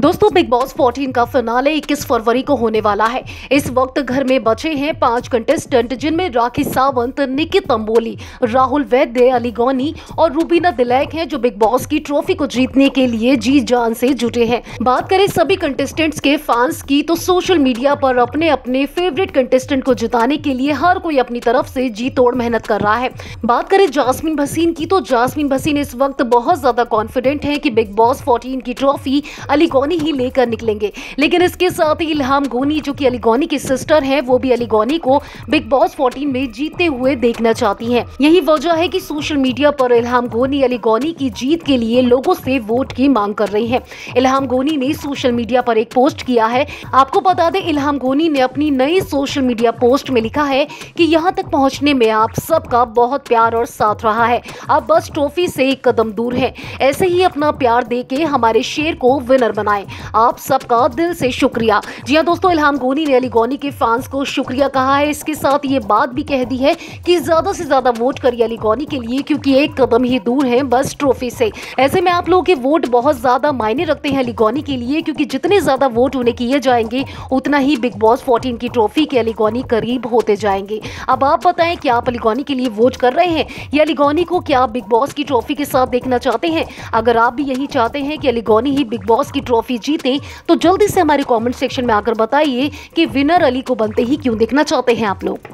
दोस्तों big boss 14 का finale 21 फरवरी को होने वाला है इस वक्त घर में बचे हैं पांच कंटेस्टेंट जिनमें राखी सावंत निकी तंबोली राहुल वैद्य अली गौनी और रूबीना दिलैक हैं जो बिग बॉस की ट्रॉफी को जीतने के लिए जी जान से जुटे हैं बात करें सभी कंटेस्टेंट्स के फैंस की तो सोशल मीडिया पर अपने अपने फेवरेट कंटेस्टेंट को जिताने के लिए हर कोई अपनी तरफ से जी तोड़ मेहनत कर रहा है बात करें जासमिन भसीन की तो जासमीन भसीन इस वक्त बहुत ज्यादा कॉन्फिडेंट है की बिग बॉस फोर्टीन की ट्रॉफी अली अलीगोनी ही लेकर निकलेंगे लेकिन इसके साथ ही इल्हाम गोनी जो कि अलीगोनी की सिस्टर है वो भी अलीगोनी को बिग बॉस 14 में जीतते हुए देखना चाहती हैं। यही वजह है कि सोशल मीडिया पर इल्हाम गोनी अलीगोनी की जीत के लिए लोगों से वोट की मांग कर रही है इल्हाम गोनी ने सोशल मीडिया पर एक पोस्ट किया है आपको बता दें इल्हाम गोनी ने अपनी नई सोशल मीडिया पोस्ट में लिखा है की यहाँ तक पहुँचने में आप सबका बहुत प्यार और साथ रहा है आप बस ट्रॉफी से एक कदम दूर है ऐसे ही अपना प्यार दे के हमारे शेर को विनर बना बनाए आप सबका दिल से शुक्रिया जी हाँ दोस्तों इल्हाम गोनी ने अली गोनी के फैंस को शुक्रिया कहा है इसके साथ ये बात भी कह दी है कि ज़्यादा से ज़्यादा वोट करिए अली गोनी के लिए क्योंकि एक कदम ही दूर है बस ट्रॉफी से ऐसे में आप लोगों के वोट बहुत ज़्यादा मायने रखते हैं अली गोनी के लिए क्योंकि जितने ज़्यादा वोट उन्हें किए जाएंगे उतना ही बिग बॉस फोर्टीन की ट्रॉफी के अली गोनी करीब होते जाएंगे अब आप बताएं कि आप अली गोनी के लिए वोट कर रहे हैं या अली गोनी को क्या बिग बॉस की ट्रॉफी के साथ देखना चाहते हैं अगर आप भी यही चाहते हैं कि अली गोनी ही बिग बॉस की ट्रॉफी ट्रॉफी जीते तो जल्दी से हमारे कॉमेंट सेक्शन में आकर बताइए कि विनर अली को बनते ही क्यों देखना चाहते हैं आप लोग